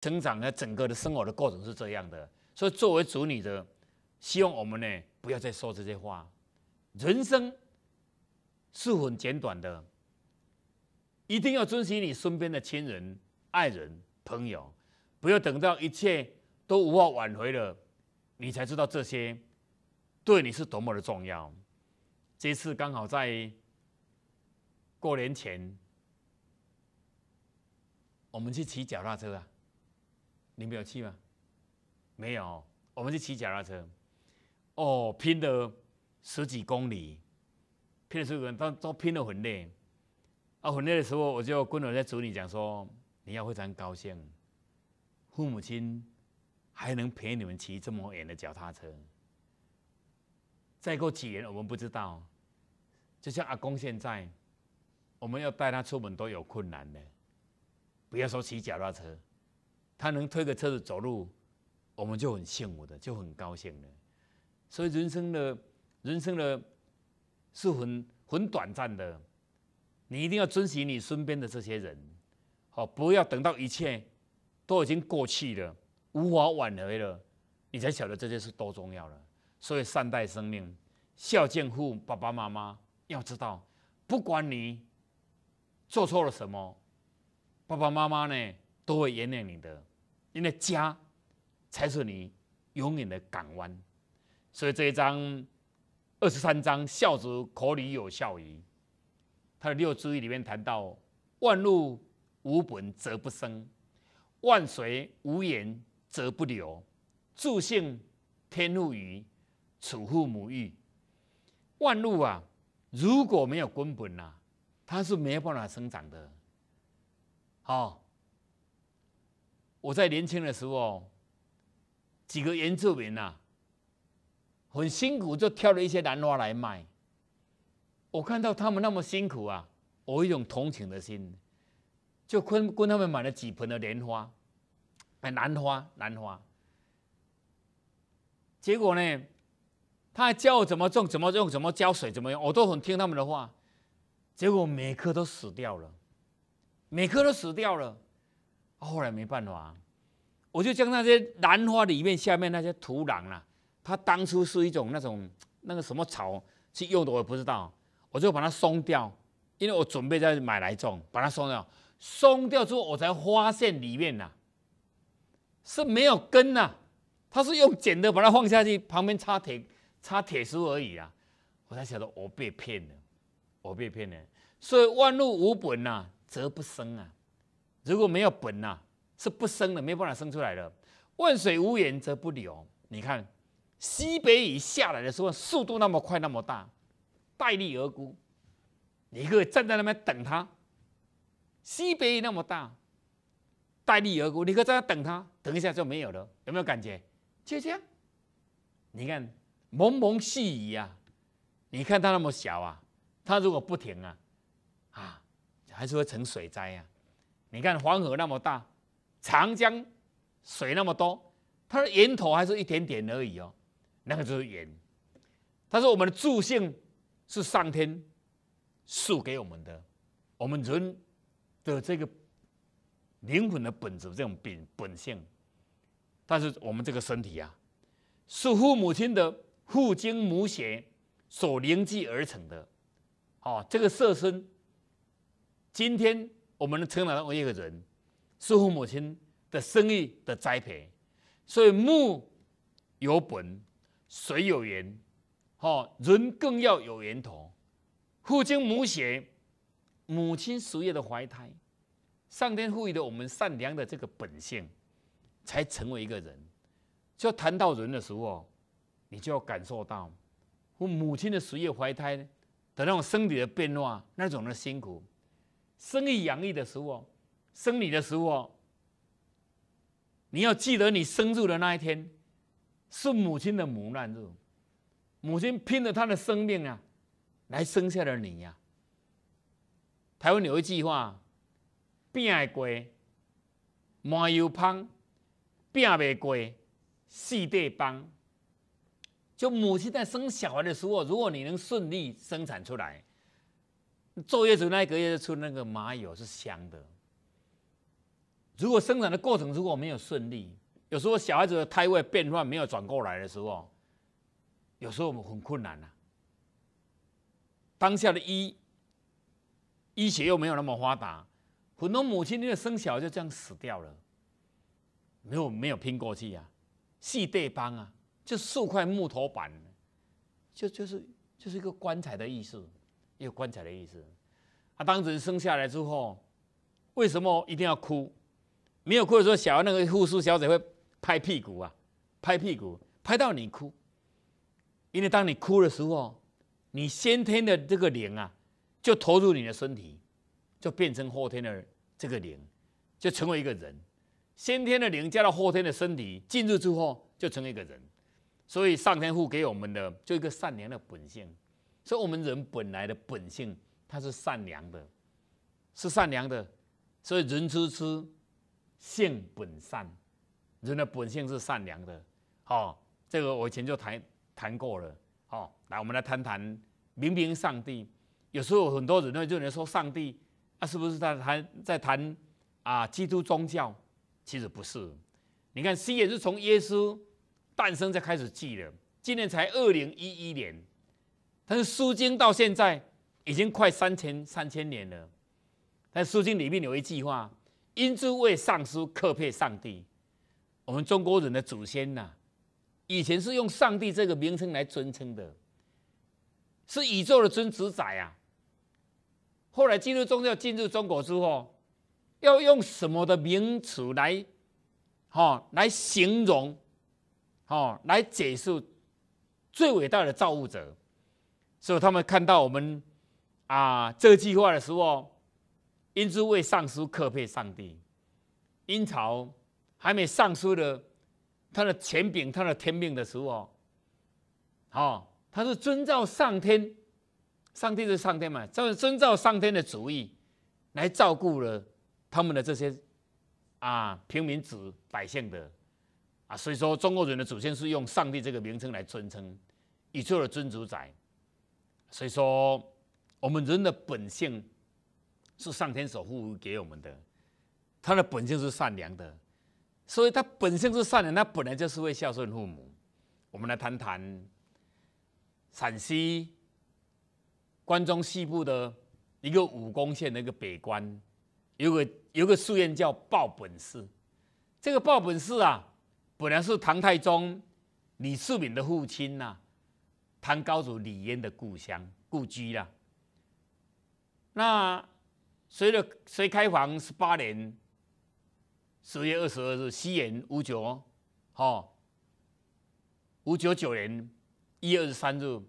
成长呢，整个的生活的过程是这样的，所以作为主女的，希望我们呢，不要再说这些话。人生是很简短的，一定要珍惜你身边的亲人、爱人、朋友，不要等到一切都无法挽回了，你才知道这些对你是多么的重要。这次刚好在过年前，我们去骑脚踏车啊。你们有去吗？没有，我们是骑脚踏车。哦，拼的十几公里，拼的时候都都拼得很累。啊，很累的时候，我就跟我在主里讲说，你要非常高兴，父母亲还能陪你们骑这么远的脚踏车。再过几年，我们不知道，就像阿公现在，我们要带他出门都有困难的，不要说骑脚踏车。他能推个车子走路，我们就很幸福的，就很高兴的。所以人生的，人生的是很很短暂的。你一定要珍惜你身边的这些人，哦，不要等到一切都已经过去了，无法挽回了，你才晓得这些是多重要了。所以善待生命，孝敬父爸爸妈妈。要知道，不管你做错了什么，爸爸妈妈呢都会原谅你的。你的家才是你永远的港湾，所以这一章二十三章孝子可里有孝矣。他的六注意里面谈到：万物无本则不生，万水无源则不流。助性天禄于处父母育。万物啊，如果没有根本呐，它是没有办法生长的。好。我在年轻的时候，几个原住民啊，很辛苦，就挑了一些兰花来卖。我看到他们那么辛苦啊，我有一种同情的心，就跟跟他们买了几盆的莲花，哎，兰花，兰花。结果呢，他还教我怎么种，怎么用，怎么浇水，怎么样，我都很听他们的话。结果每棵都死掉了，每棵都死掉了。后来没办法，我就将那些兰花里面下面那些土壤啊，它当初是一种那种那个什么草去用的，我也不知道，我就把它松掉，因为我准备再买来种，把它松掉，松掉之后，我才发现里面呐是没有根呐，它是用剪的把它放下去，旁边插铁插铁丝而已啊，我才晓得我被骗了，我被骗了，所以万物无本呐，则不生啊。如果没有本呐，是不生的，没办法生出来的。万水无源则不流。你看西北雨下来的时候，速度那么快那么大，带力而沽。你可以站在那边等它。西北雨那么大，带力而沽，你可以在那等它，等一下就没有了，有没有感觉？就这样。你看蒙蒙细雨啊，你看它那么小啊，它如果不停啊，啊，还是会成水灾啊。你看黄河那么大，长江水那么多，它的源头还是一点点而已哦。那个就是盐。他说我们的助性是上天赐给我们的，我们人的这个灵魂的本质这种本本性，但是我们这个身体啊，是父母亲的父精母血所凝聚而成的。哦，这个色身，今天。我们能成为一个人，是父母亲的生育的栽培，所以木有本，水有源，好人更要有源头。父精母血，母亲十月的怀胎，上天赋予的我们善良的这个本性，才成为一个人。就谈到人的时候，你就要感受到，我母亲的十月怀胎的那种生理的变化，那种的辛苦。生意养育的食物哦，生你的食物哦，你要记得你生入的那一天，是母亲的母难日，母亲拼了她的生命啊，来生下了你呀。台湾有一句话，饼会贵，麻油汤饼未贵，四代帮。就母亲在生小孩的时候，如果你能顺利生产出来。坐月子那一个月出那个麻油是香的。如果生产的过程如果没有顺利，有时候小孩子的胎位变化没有转过来的时候，有时候我们很困难呐。当下的医医学又没有那么发达，很多母亲因为生小孩就这样死掉了，没有没有拼过去呀。系对帮啊，就数块木头板，就就是就是一个棺材的意思。有棺材的意思。他当人生下来之后，为什么一定要哭？没有哭的时候，小孩那个护士小姐会拍屁股啊，拍屁股，拍到你哭。因为当你哭的时候，你先天的这个灵啊，就投入你的身体，就变成后天的这个灵，就成为一个人。先天的灵加到后天的身体进入之后，就成为一个人。所以上天赋给我们的，就一个善良的本性。所以，我们人本来的本性，他是善良的，是善良的。所以，人之初，性本善，人的本性是善良的。好，这个我以前就谈谈过了。好，来，我们来谈谈明明上帝。有时候很多人呢，就为说上帝，那是不是在谈在谈啊？基督宗教？其实不是。你看，西也是从耶稣诞生才开始记的，今年才二零一一年。但是《书经》到现在已经快三千三千年了，但《书经》里面有一句话：“因诸位尚书克配上帝。”我们中国人的祖先呐，以前是用“上帝”这个名称来尊称的，是宇宙的尊主宰啊。后来进入宗教、进入中国之后，要用什么的名词来，哈，来形容，哦，来解释最伟大的造物者？所以他们看到我们啊这句话的时候，因租为上书叩配上帝，因朝还没上书的，他的权柄、他的天命的时候，哦，他是遵照上天，上帝是上天嘛，是遵照上天的主意来照顾了他们的这些啊平民子百姓的啊，所以说中国人的祖先是用上帝这个名称来尊称宇宙的尊主宰。所以说，我们人的本性是上天所赋予给我们的，他的本性是善良的，所以他本性是善良，他本来就是会孝顺父母。我们来谈谈陕西关中西部的一个武功县的一个北关，有个有个寺院叫报本寺，这个报本寺啊，本来是唐太宗李世民的父亲呐。唐高祖李渊的故乡、故居啦。那随着隋开皇十八年十月二十二日，西元五九，哦，五九九年一月二十三日，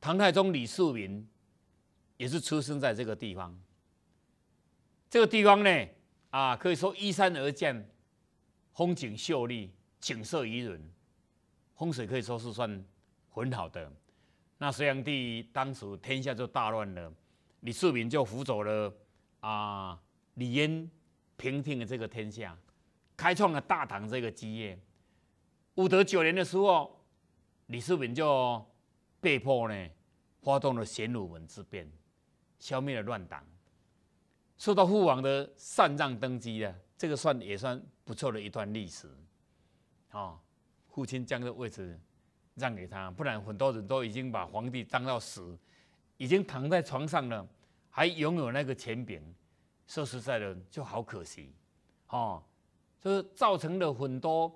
唐太宗李世民也是出生在这个地方。这个地方呢，啊，可以说依山而建，风景秀丽，景色宜人，风水可以说是算很好的。那隋炀帝当时天下就大乱了，李世民就辅佐了啊李渊平定了这个天下，开创了大唐这个基业。武德九年的时候，李世民就被迫呢发动了玄武门之变，消灭了乱党，受到父王的禅让登基了，这个算也算不错的一段历史。啊，父亲将这位置。让给他，不然很多人都已经把皇帝当到死，已经躺在床上了，还拥有那个钱柄，说实在的就好可惜，哦，就是造成了很多。